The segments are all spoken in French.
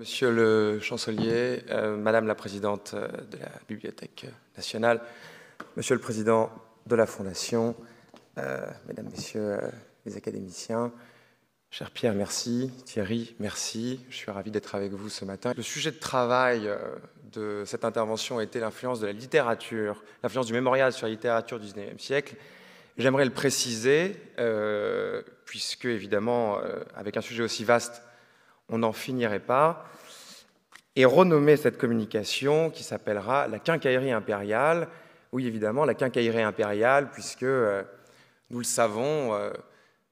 Monsieur le chancelier, euh, Madame la présidente euh, de la Bibliothèque nationale, Monsieur le président de la Fondation, euh, Mesdames, Messieurs les académiciens, cher Pierre, merci, Thierry, merci, je suis ravi d'être avec vous ce matin. Le sujet de travail de cette intervention était l'influence de la littérature, l'influence du mémorial sur la littérature du XIXe siècle. J'aimerais le préciser, puisque évidemment, avec un sujet aussi vaste, on n'en finirait pas, et renommer cette communication qui s'appellera la quincaillerie impériale. Oui, évidemment, la quincaillerie impériale, puisque, euh, nous le savons, euh,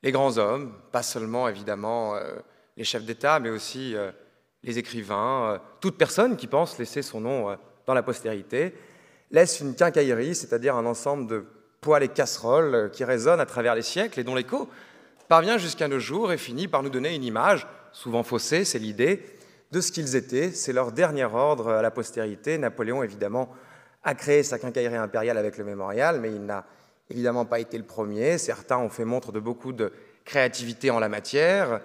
les grands hommes, pas seulement évidemment euh, les chefs d'État, mais aussi les écrivains, toute personne qui pense laisser son nom dans la postérité, laisse une quincaillerie, c'est-à-dire un ensemble de poils et casseroles qui résonnent à travers les siècles et dont l'écho parvient jusqu'à nos jours et finit par nous donner une image souvent faussée, c'est l'idée, de ce qu'ils étaient. C'est leur dernier ordre à la postérité. Napoléon, évidemment, a créé sa quincaillerie impériale avec le mémorial, mais il n'a évidemment pas été le premier. Certains ont fait montre de beaucoup de créativité en la matière.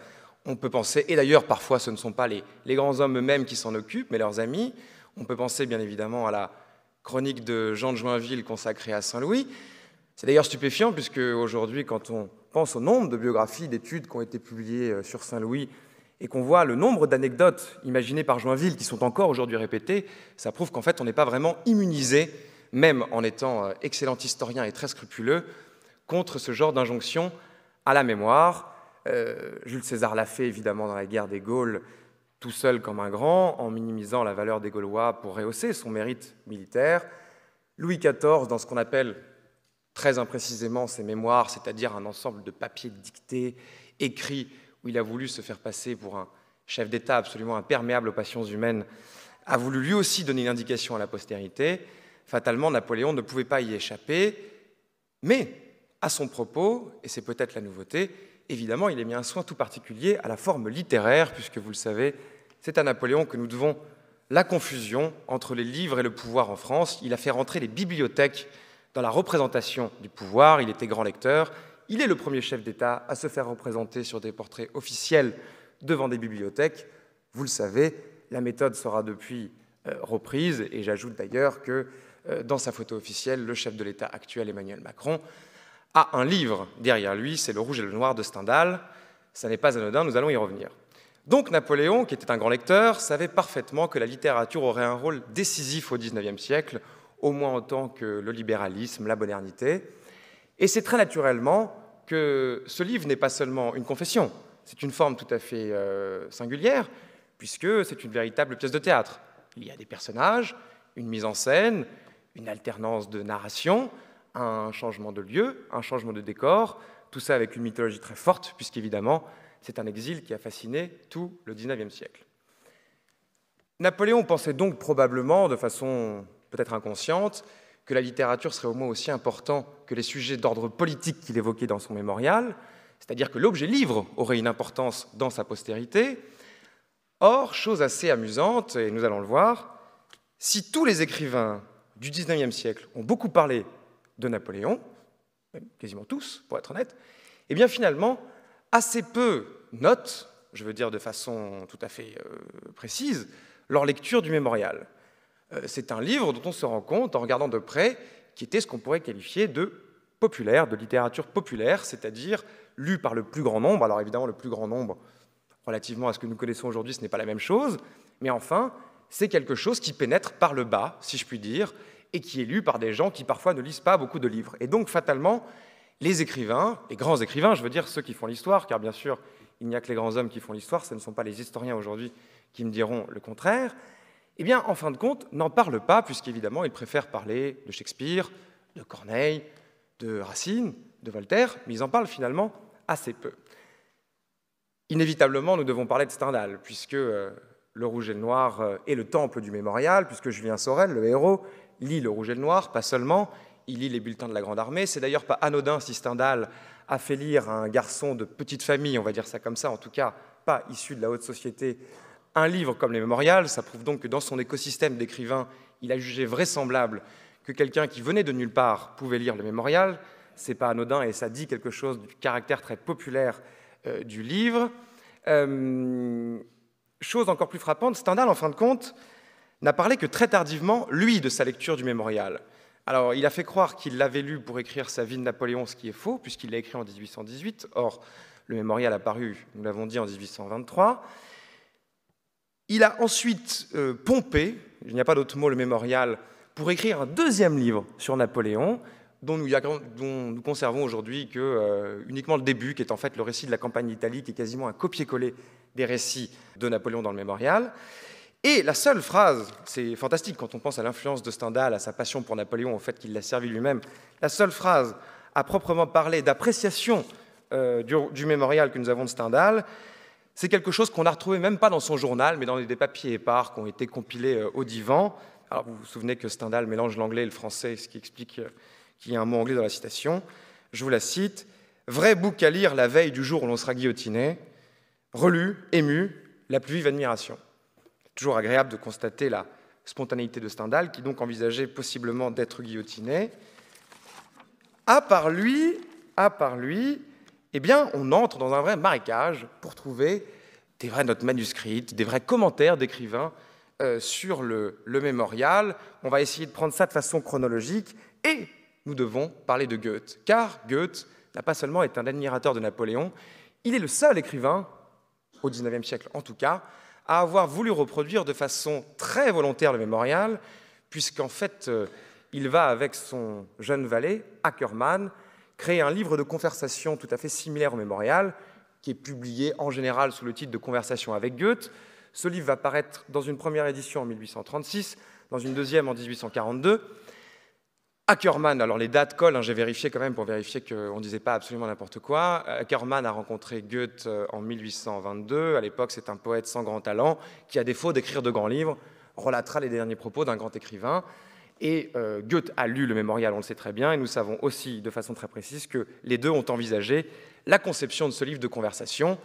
On peut penser, et d'ailleurs parfois ce ne sont pas les, les grands hommes eux-mêmes qui s'en occupent, mais leurs amis. On peut penser bien évidemment à la chronique de Jean de Joinville consacrée à Saint-Louis. C'est d'ailleurs stupéfiant puisque aujourd'hui, quand on pense au nombre de biographies, d'études qui ont été publiées euh, sur Saint-Louis et qu'on voit le nombre d'anecdotes imaginées par Joinville qui sont encore aujourd'hui répétées, ça prouve qu'en fait on n'est pas vraiment immunisé, même en étant euh, excellent historien et très scrupuleux, contre ce genre d'injonction à la mémoire. Euh, Jules César l'a fait évidemment dans la guerre des Gaules, tout seul comme un grand, en minimisant la valeur des Gaulois pour rehausser son mérite militaire. Louis XIV, dans ce qu'on appelle très imprécisément ses mémoires, c'est-à-dire un ensemble de papiers dictés, écrits où il a voulu se faire passer pour un chef d'État absolument imperméable aux passions humaines, a voulu lui aussi donner une indication à la postérité. Fatalement, Napoléon ne pouvait pas y échapper, mais à son propos, et c'est peut-être la nouveauté, évidemment, il a mis un soin tout particulier à la forme littéraire, puisque vous le savez, c'est à Napoléon que nous devons la confusion entre les livres et le pouvoir en France. Il a fait rentrer les bibliothèques dans la représentation du pouvoir, il était grand lecteur, il est le premier chef d'État à se faire représenter sur des portraits officiels devant des bibliothèques. Vous le savez, la méthode sera depuis euh, reprise, et j'ajoute d'ailleurs que euh, dans sa photo officielle, le chef de l'État actuel, Emmanuel Macron, a un livre derrière lui, c'est Le Rouge et le Noir de Stendhal. Ça n'est pas anodin, nous allons y revenir. Donc Napoléon, qui était un grand lecteur, savait parfaitement que la littérature aurait un rôle décisif au XIXe siècle, au moins autant que le libéralisme, la modernité. Et c'est très naturellement que ce livre n'est pas seulement une confession, c'est une forme tout à fait euh, singulière, puisque c'est une véritable pièce de théâtre. Il y a des personnages, une mise en scène, une alternance de narration, un changement de lieu, un changement de décor, tout ça avec une mythologie très forte, puisqu'évidemment, c'est un exil qui a fasciné tout le XIXe siècle. Napoléon pensait donc probablement, de façon peut-être inconsciente, que la littérature serait au moins aussi important que les sujets d'ordre politique qu'il évoquait dans son mémorial, c'est-à-dire que l'objet livre aurait une importance dans sa postérité. Or, chose assez amusante, et nous allons le voir, si tous les écrivains du XIXe siècle ont beaucoup parlé de Napoléon, quasiment tous, pour être honnête, eh bien finalement, assez peu notent, je veux dire de façon tout à fait euh, précise, leur lecture du mémorial. Euh, c'est un livre dont on se rend compte en regardant de près qui était ce qu'on pourrait qualifier de populaire, de littérature populaire, c'est-à-dire lu par le plus grand nombre. Alors évidemment, le plus grand nombre, relativement à ce que nous connaissons aujourd'hui, ce n'est pas la même chose, mais enfin, c'est quelque chose qui pénètre par le bas, si je puis dire, et qui est lu par des gens qui parfois ne lisent pas beaucoup de livres. Et donc, fatalement, les écrivains, les grands écrivains, je veux dire ceux qui font l'histoire, car bien sûr, il n'y a que les grands hommes qui font l'histoire, ce ne sont pas les historiens aujourd'hui qui me diront le contraire, eh bien, en fin de compte, n'en parle pas, puisqu'évidemment, il préfère parler de Shakespeare, de Corneille, de Racine, de Voltaire, mais ils en parlent finalement assez peu. Inévitablement, nous devons parler de Stendhal, puisque euh, Le Rouge et le Noir euh, est le temple du mémorial, puisque Julien Sorel, le héros, lit Le Rouge et le Noir, pas seulement, il lit les bulletins de la Grande Armée. C'est d'ailleurs pas anodin si Stendhal a fait lire à un garçon de petite famille, on va dire ça comme ça, en tout cas pas issu de la haute société un livre comme les mémorials, ça prouve donc que dans son écosystème d'écrivains, il a jugé vraisemblable que quelqu'un qui venait de nulle part pouvait lire le Mémorial. C'est pas anodin et ça dit quelque chose du caractère très populaire euh, du livre. Euh, chose encore plus frappante, Stendhal, en fin de compte, n'a parlé que très tardivement, lui, de sa lecture du mémorial. Alors, il a fait croire qu'il l'avait lu pour écrire sa vie de Napoléon, ce qui est faux, puisqu'il l'a écrit en 1818. Or, le mémorial a paru, nous l'avons dit, en 1823. Il a ensuite euh, pompé, il n'y a pas d'autre mot, le mémorial, pour écrire un deuxième livre sur Napoléon, dont nous, conservons aujourd'hui que euh, uniquement le début, qui est en fait le récit de la campagne d'Italie, qui est quasiment un copier-coller des récits de Napoléon dans le mémorial. Et la seule phrase, c'est fantastique quand on pense à l'influence de Stendhal, à sa passion pour Napoléon, au fait qu'il l'a servi lui-même, la seule phrase à proprement parler d'appréciation euh, du mémorial que nous avons de Stendhal, c'est quelque chose qu'on a retrouvé même pas dans son journal, mais dans des papiers épars qui ont été compilés euh, au divan. Alors vous vous souvenez que Stendhal mélange l'anglais et le français, ce qui explique euh, qu'il y a un mot anglais dans la citation. Je vous la cite. Vrai bouc à lire la veille du jour où l'on sera guillotiné, relu, ému, la plus vive admiration. Toujours agréable de constater la spontanéité de Stendhal, qui donc envisageait possiblement d'être guillotiné. À part lui, à part lui, eh bien, on entre dans un vrai marécage pour trouver des vraies notes manuscrites, des vrais commentaires d'écrivains euh, sur le, le mémorial. On va essayer de prendre ça de façon chronologique et nous devons parler de Goethe, car Goethe n'a pas seulement été un admirateur de Napoléon, il est le seul écrivain, au XIXe siècle en tout cas, à avoir voulu reproduire de façon très volontaire le mémorial, puisqu'en fait, euh, il va avec son jeune valet, Ackermann, créé un livre de conversation tout à fait similaire au mémorial, qui est publié en général sous le titre de Conversation avec Goethe. Ce livre va paraître dans une première édition en 1836, dans une deuxième en 1842. Ackermann, alors les dates collent, hein, j'ai vérifié quand même pour vérifier qu'on ne disait pas absolument n'importe quoi. Ackermann a rencontré Goethe euh, en 1822. À l'époque, c'est un poète sans grand talent qui, à défaut d'écrire de grands livres, relatera les derniers propos d'un grand écrivain. Et euh, Goethe a lu le mémorial, on le sait très bien, et nous savons aussi de façon très précise que les deux ont envisagé la conception de ce livre de conversation.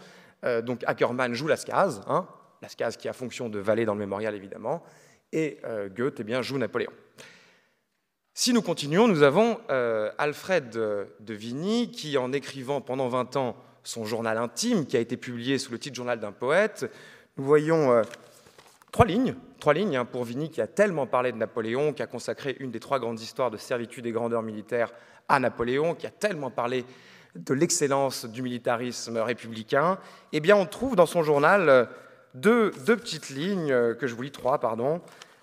Euh, donc Ackermann joue Lascaz, hein, Lascaz qui a fonction de valet dans le mémorial évidemment, et euh, Goethe eh bien, joue Napoléon. Si nous continuons, nous avons Alfred de Vigny qui, en écrivant pendant 20 ans son journal intime, qui a été publié sous le titre Journal d'un poète, nous voyons Trois lignes, trois lignes hein, pour Vigny qui a tellement parlé de Napoléon, qui a consacré une des trois grandes histoires de servitude et grandeur militaire à Napoléon, qui a tellement parlé de l'excellence du militarisme républicain. Eh bien, on trouve dans son journal euh, deux, petites lignes, euh, que je vous lis trois, pardon,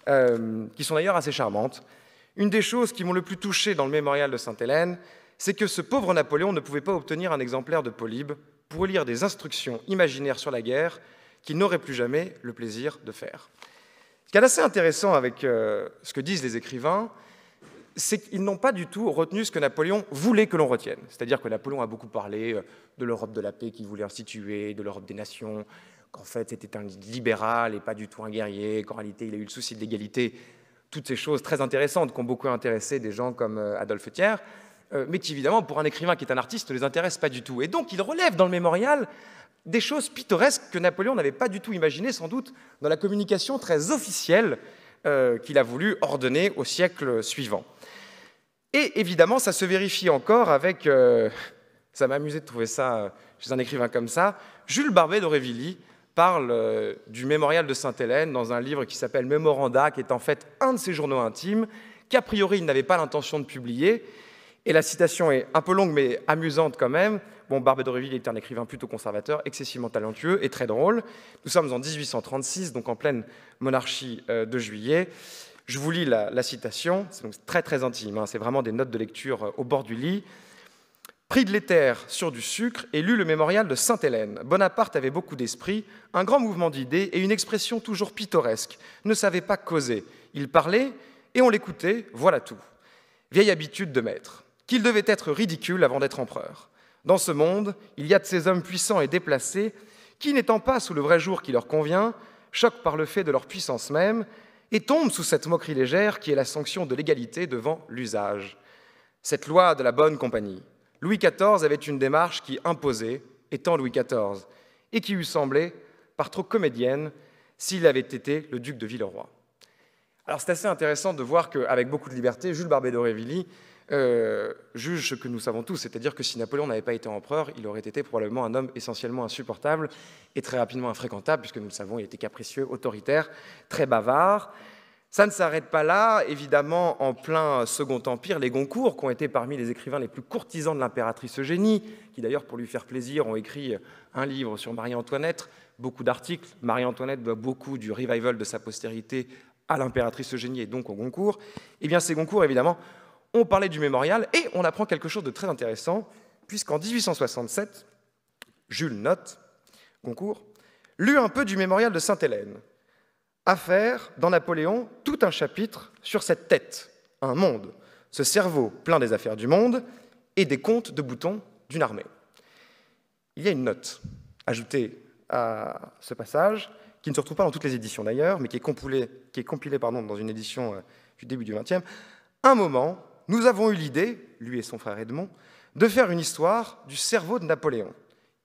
euh, qui sont d'ailleurs assez charmantes. Une des choses qui m'ont le plus touché dans le mémorial de Sainte-Hélène, c'est que ce pauvre Napoléon ne pouvait pas obtenir un exemplaire de Polybe pour lire des instructions imaginaires sur la guerre qu'il n'aurait plus jamais le plaisir de faire. Ce qui est assez intéressant avec euh, ce que disent les écrivains, c'est qu'ils n'ont pas du tout retenu ce que Napoléon voulait que l'on retienne. C'est-à-dire que Napoléon a beaucoup parlé euh, de l'Europe de la paix qu'il voulait instituer, de l'Europe des nations, qu'en fait c'était un libéral et pas du tout un guerrier, qu'en réalité il a eu le souci de l'égalité, toutes ces choses très intéressantes qui ont beaucoup intéressé des gens comme euh, Adolphe Thiers, mais qui évidemment pour un écrivain qui est un artiste ne les intéresse pas du tout. Et donc il relève dans le mémorial des choses pittoresques que Napoléon n'avait pas du tout imaginées, sans doute, dans la communication très officielle euh, qu'il a voulu ordonner au siècle suivant. Et évidemment, ça se vérifie encore avec, euh, ça m'a amusé de trouver ça euh, chez un écrivain comme ça, Jules Barbet d'Aurevilly parle du mémorial de Sainte-Hélène dans un livre qui s'appelle Mémoranda, qui est en fait un de ses journaux intimes, qu'a priori il n'avait pas l'intention de publier. Et la citation est un peu longue mais amusante quand même. Bon, de d'Auréville était un écrivain plutôt conservateur, excessivement talentueux et très drôle. Nous sommes en 1836, donc en pleine monarchie euh, de juillet. Je vous lis la, citation, c'est très très intime, hein. c'est vraiment des notes de lecture euh, au bord du lit. Pris de l'éther sur du sucre, et lu le mémorial de Sainte-Hélène. Bonaparte avait beaucoup d'esprit, un grand mouvement d'idées et une expression toujours pittoresque, ne savait pas causer. Il parlait et on l'écoutait, voilà tout. Vieille habitude de maître, qu'il devait être ridicule avant d'être empereur. Dans ce monde, il y a de ces hommes puissants et déplacés qui, n'étant pas sous le vrai jour qui leur convient, choquent par le fait de leur puissance même et tombent sous cette moquerie légère qui est la sanction de l'égalité devant l'usage. Cette loi de la bonne compagnie. Louis XIV avait une démarche qui imposait, étant Louis XIV, et qui eût semblé, par trop comédienne, s'il avait été le duc de Villeroy. Alors c'est assez intéressant de voir qu'avec beaucoup de liberté, Jules Barbé d'Aurevilly euh, juge ce que nous savons tous, c'est-à-dire que si Napoléon n'avait pas été empereur, il aurait été probablement un homme essentiellement insupportable et très rapidement infréquentable, puisque nous le savons, il était capricieux, autoritaire, très bavard. Ça ne s'arrête pas là. Évidemment, en plein Second Empire, les Goncourt, qui ont été parmi les écrivains les plus courtisans de l'impératrice Eugénie, qui d'ailleurs, pour lui faire plaisir, ont écrit un livre sur Marie-Antoinette, beaucoup d'articles. Marie-Antoinette doit beaucoup du revival de sa postérité à l'impératrice Eugénie et donc au Goncourt. Eh bien, ces Goncourt, évidemment, on parlait du mémorial et on apprend quelque chose de très intéressant, puisqu'en 1867, Jules Note, concours, lut un peu du mémorial de Sainte-Hélène. Affaire, dans Napoléon, tout un chapitre sur cette tête, un monde, ce cerveau plein des affaires du monde et des comptes de boutons d'une armée. Il y a une note ajoutée à ce passage, qui ne se retrouve pas dans toutes les éditions d'ailleurs, mais qui est compilée, qui est dans une édition euh, du début du XXe. Un moment, nous avons eu l'idée, lui et son frère Edmond, de faire une histoire du cerveau de Napoléon,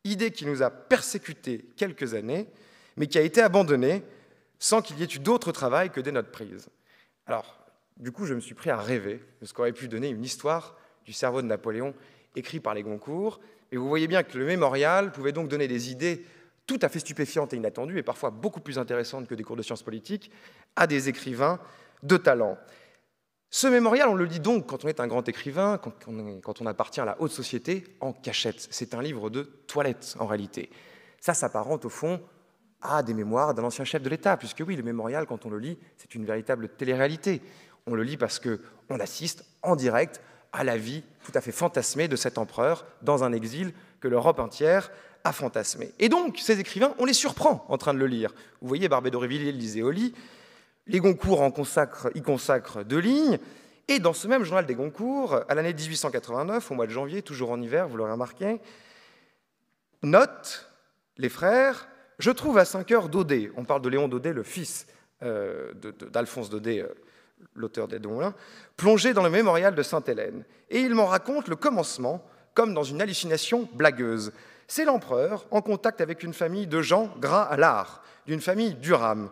idée qui nous a persécutés quelques années, mais qui a été abandonnée sans qu'il y ait eu d'autre travail que des notes prises. Alors, du coup, je me suis pris à rêver de ce qu'aurait pu donner une histoire du cerveau de Napoléon écrit par les Goncourt, et vous voyez bien que le mémorial pouvait donc donner des idées tout à fait stupéfiantes et inattendues, et parfois beaucoup plus intéressantes que des cours de sciences politiques, à des écrivains de talent. Ce mémorial, on le lit donc quand on est un grand écrivain, quand on, appartient à la haute société, en cachette. C'est un livre de toilette, en réalité. Ça s'apparente, au fond, à des mémoires d'un ancien chef de l'État, puisque oui, le mémorial, quand on le lit, c'est une véritable télé-réalité. On le lit parce qu'on assiste en direct à la vie tout à fait fantasmée de cet empereur dans un exil que l'Europe entière a fantasmé. Et donc, ces écrivains, on les surprend en train de le lire. Vous voyez, Barbé disait lisait lit, les Goncourt y consacrent deux lignes. Et dans ce même journal des Goncourt, à l'année 1889, au mois de janvier, toujours en hiver, vous l'aurez remarqué, note les frères Je trouve à 5 heures Daudet. On parle de Léon Daudet, le fils euh, d'Alphonse Daudet, euh, l'auteur des dons, plongé dans le mémorial de Sainte-Hélène. Et il m'en raconte le commencement, comme dans une hallucination blagueuse. C'est l'empereur en contact avec une famille de gens gras à l'art, d'une famille Durham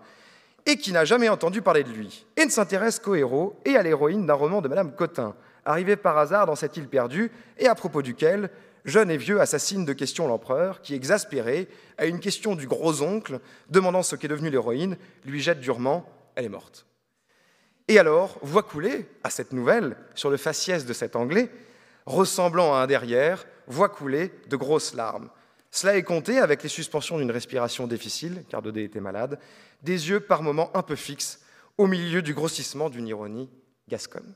et qui n'a jamais entendu parler de lui, et ne s'intéresse qu'au héros et à l'héroïne d'un roman de Madame Cotin, arrivé par hasard dans cette île perdue, et à propos duquel jeune et vieux assassine de question l'empereur, qui, exaspéré, à une question du gros-oncle, demandant ce qu'est devenue l'héroïne, lui jette durement ⁇ Elle est morte ⁇ Et alors, voit couler, à cette nouvelle, sur le faciès de cet Anglais, ressemblant à un derrière, voit couler de grosses larmes, cela est compté avec les suspensions d'une respiration difficile, car Dodé était malade, des yeux par moments un peu fixes, au milieu du grossissement d'une ironie gasconne.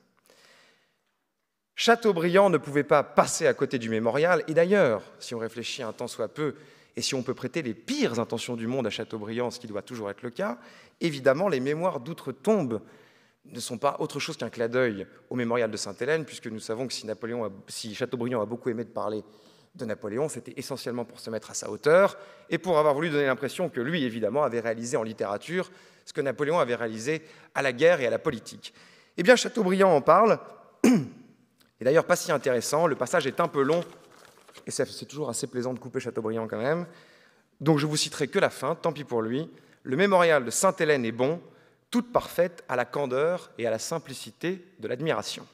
Chateaubriand ne pouvait pas passer à côté du mémorial, et d'ailleurs, si on réfléchit un temps soit peu, et si on peut prêter les pires intentions du monde à Chateaubriand, ce qui doit toujours être le cas, évidemment, les mémoires d'outre-tombe ne sont pas autre chose qu'un clin d'œil au mémorial de Sainte-Hélène, puisque nous savons que si, si Chateaubriand a beaucoup aimé de parler de Napoléon, c'était essentiellement pour se mettre à sa hauteur et pour avoir voulu donner l'impression que lui, évidemment, avait réalisé en littérature ce que Napoléon avait réalisé à la guerre et à la politique. Eh bien, Chateaubriand en parle, et d'ailleurs pas si intéressant, le passage est un peu long, et c'est toujours assez plaisant de couper Chateaubriand quand même, donc je vous citerai que la fin, tant pis pour lui. Le mémorial de Sainte-Hélène est bon, toute parfaite à la candeur et à la simplicité de l'admiration.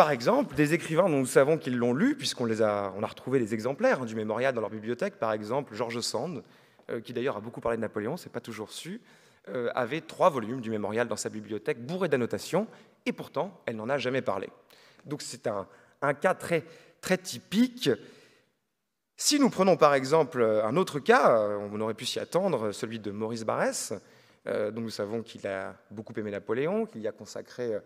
Par exemple, des écrivains dont nous savons qu'ils l'ont lu, puisqu'on les a, on a retrouvé des exemplaires hein, du mémorial dans leur bibliothèque, par exemple George Sand, euh, qui d'ailleurs a beaucoup parlé de Napoléon, c'est pas toujours su, euh, avait trois volumes du mémorial dans sa bibliothèque, bourrés d'annotations, et pourtant, elle n'en a jamais parlé. Donc c'est un, cas très, typique. Si nous prenons par exemple un autre cas, euh, on aurait pu s'y attendre, celui de Maurice Barrès, dont nous savons qu'il a beaucoup aimé Napoléon, qu'il y a consacré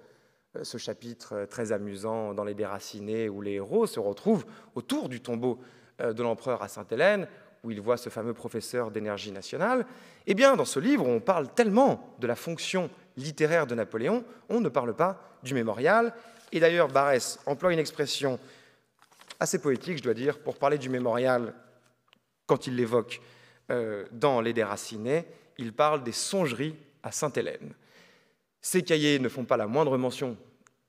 euh, ce chapitre euh, très amusant dans Les Déracinés, où les héros se retrouvent autour du tombeau euh, de l'empereur à Sainte-Hélène, où ils voient ce fameux professeur d'énergie nationale, eh bien, dans ce livre, on parle tellement de la fonction littéraire de Napoléon, on ne parle pas du mémorial. Et d'ailleurs, Barès emploie une expression assez poétique, je dois dire, pour parler du mémorial quand il l'évoque dans Les Déracinés. Il parle des songeries à Sainte-Hélène. Ces cahiers ne font pas la moindre mention,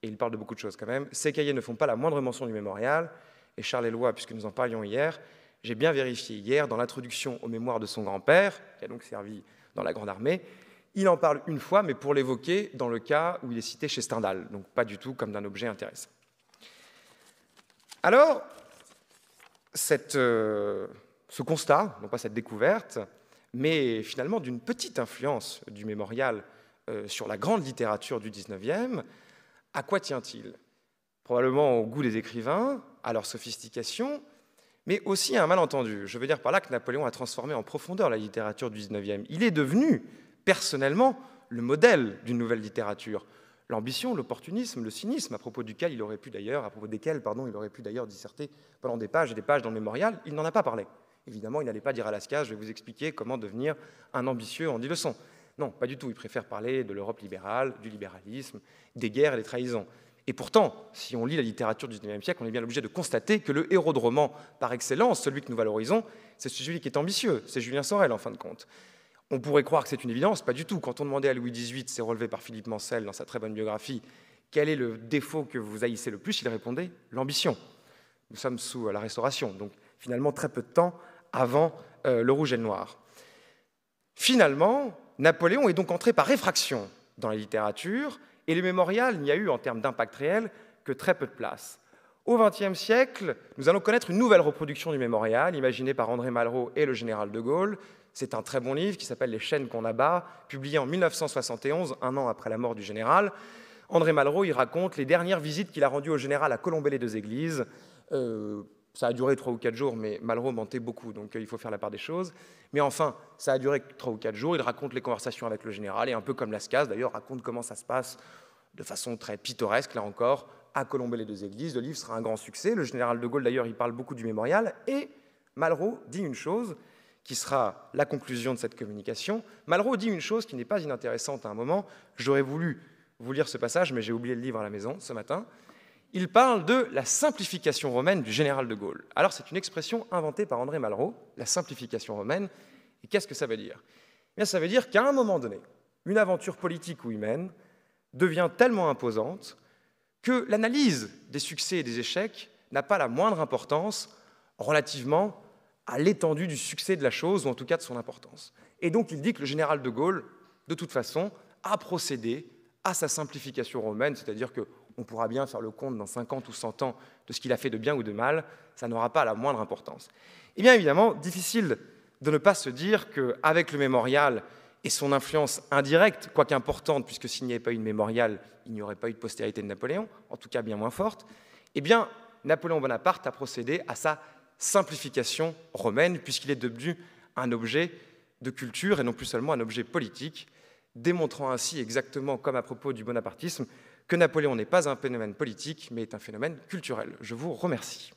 et il parle de beaucoup de choses quand même, ces cahiers ne font pas la moindre mention du mémorial, et Charles Eloi, puisque nous en parlions hier, j'ai bien vérifié hier dans l'introduction aux mémoires de son grand-père, qui a donc servi dans la Grande Armée, il en parle une fois, mais pour l'évoquer dans le cas où il est cité chez Stendhal, donc pas du tout comme d'un objet intéressant. Alors, cette, euh, ce constat, non pas cette découverte, mais finalement d'une petite influence du mémorial euh, sur la grande littérature du 19e, à quoi tient-il Probablement au goût des écrivains, à leur sophistication, mais aussi à un malentendu. Je veux dire par là que Napoléon a transformé en profondeur la littérature du 19e. Il est devenu, personnellement, le modèle d'une nouvelle littérature. L'ambition, l'opportunisme, le cynisme, à propos duquel il aurait pu d'ailleurs, à propos desquels, pardon, il aurait pu d'ailleurs disserter pendant des pages et des pages dans le mémorial, il n'en a pas parlé. Évidemment, il n'allait pas dire à Lascaz, je vais vous expliquer comment devenir un ambitieux en dix leçons. Non, pas du tout. Il préfère parler de l'Europe libérale, du libéralisme, des guerres et des trahisons. Et pourtant, si on lit la littérature du XIXe siècle, on est bien obligé de constater que le héros de roman par excellence, celui que nous valorisons, c'est celui qui est ambitieux, c'est Julien Sorel en fin de compte. On pourrait croire que c'est une évidence, pas du tout. Quand on demandait à Louis XVIII, c'est relevé par Philippe Mancel dans sa très bonne biographie, quel est le défaut que vous haïssez le plus, il répondait l'ambition. Nous sommes sous euh, la Restauration, donc finalement très peu de temps avant euh, le rouge et le noir. Finalement, Napoléon est donc entré par réfraction dans la littérature, et le mémorial n'y a eu, en termes d'impact réel, que très peu de place. Au XXe siècle, nous allons connaître une nouvelle reproduction du mémorial, imaginée par André Malraux et le général de Gaulle. C'est un très bon livre qui s'appelle Les chaînes qu'on abat, publié en 1971, un an après la mort du général. André Malraux y raconte les dernières visites qu'il a rendues au général à Colombey-les-Deux-Églises, euh, ça a duré trois ou quatre jours, mais Malraux mentait beaucoup, donc euh, il faut faire la part des choses. Mais enfin, ça a duré trois ou quatre jours. Il raconte les conversations avec le général, et un peu comme Lascaz d'ailleurs, raconte comment ça se passe de façon très pittoresque, là encore, à colomber les deux églises. Le livre sera un grand succès. Le général de Gaulle, d'ailleurs, il parle beaucoup du mémorial. Et Malraux dit une chose qui sera la conclusion de cette communication. Malraux dit une chose qui n'est pas inintéressante à un moment. J'aurais voulu vous lire ce passage, mais j'ai oublié le livre à la maison ce matin il parle de la simplification romaine du général de Gaulle. Alors c'est une expression inventée par André Malraux, la simplification romaine. Et qu'est-ce que ça veut dire eh Ça veut dire qu'à un moment donné, une aventure politique ou humaine devient tellement imposante que l'analyse des succès et des échecs n'a pas la moindre importance relativement à l'étendue du succès de la chose, ou en tout cas de son importance. Et donc il dit que le général de Gaulle, de toute façon, a procédé à sa simplification romaine, c'est-à-dire que on pourra bien faire le compte dans 50 ou 100 ans de ce qu'il a fait de bien ou de mal, ça n'aura pas la moindre importance. Et eh bien évidemment, difficile de ne pas se dire qu'avec le mémorial et son influence indirecte, quoique importante, puisque s'il n'y avait pas eu de mémorial, il n'y aurait pas eu de postérité de Napoléon, en tout cas bien moins forte, eh bien, Napoléon Bonaparte a procédé à sa simplification romaine, puisqu'il est devenu un objet de culture et non plus seulement un objet politique, démontrant ainsi exactement comme à propos du bonapartisme que Napoléon n'est pas un phénomène politique, mais est un phénomène culturel. Je vous remercie.